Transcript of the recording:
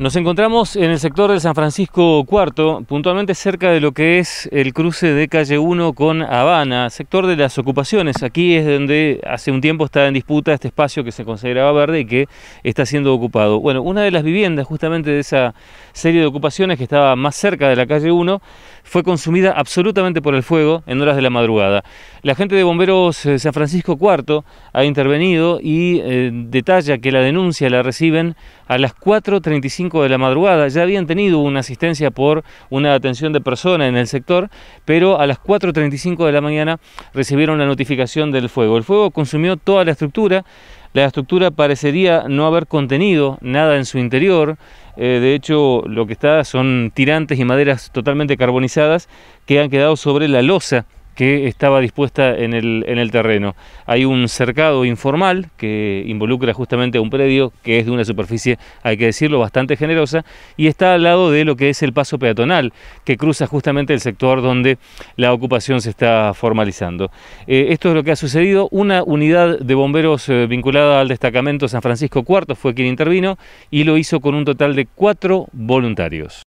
Nos encontramos en el sector de San Francisco IV, puntualmente cerca de lo que es el cruce de calle 1 con Habana, sector de las ocupaciones. Aquí es donde hace un tiempo estaba en disputa este espacio que se consideraba verde y que está siendo ocupado. Bueno, una de las viviendas justamente de esa serie de ocupaciones que estaba más cerca de la calle 1 fue consumida absolutamente por el fuego en horas de la madrugada. La gente de bomberos de eh, San Francisco IV ha intervenido y eh, detalla que la denuncia la reciben a las 4.35 de la madrugada. Ya habían tenido una asistencia por una atención de persona en el sector, pero a las 4.35 de la mañana recibieron la notificación del fuego. El fuego consumió toda la estructura. La estructura parecería no haber contenido nada en su interior. Eh, de hecho, lo que está son tirantes y maderas totalmente carbonizadas que han quedado sobre la losa que estaba dispuesta en el, terreno. Hay un cercado informal que involucra justamente un predio que es de una superficie, hay que decirlo, bastante generosa y está al lado de lo que es el paso peatonal que cruza justamente el sector donde la ocupación se está formalizando. Eh, esto es lo que ha sucedido. Una unidad de bomberos eh, vinculada al destacamento San Francisco IV fue quien intervino y lo hizo con un total de cuatro voluntarios.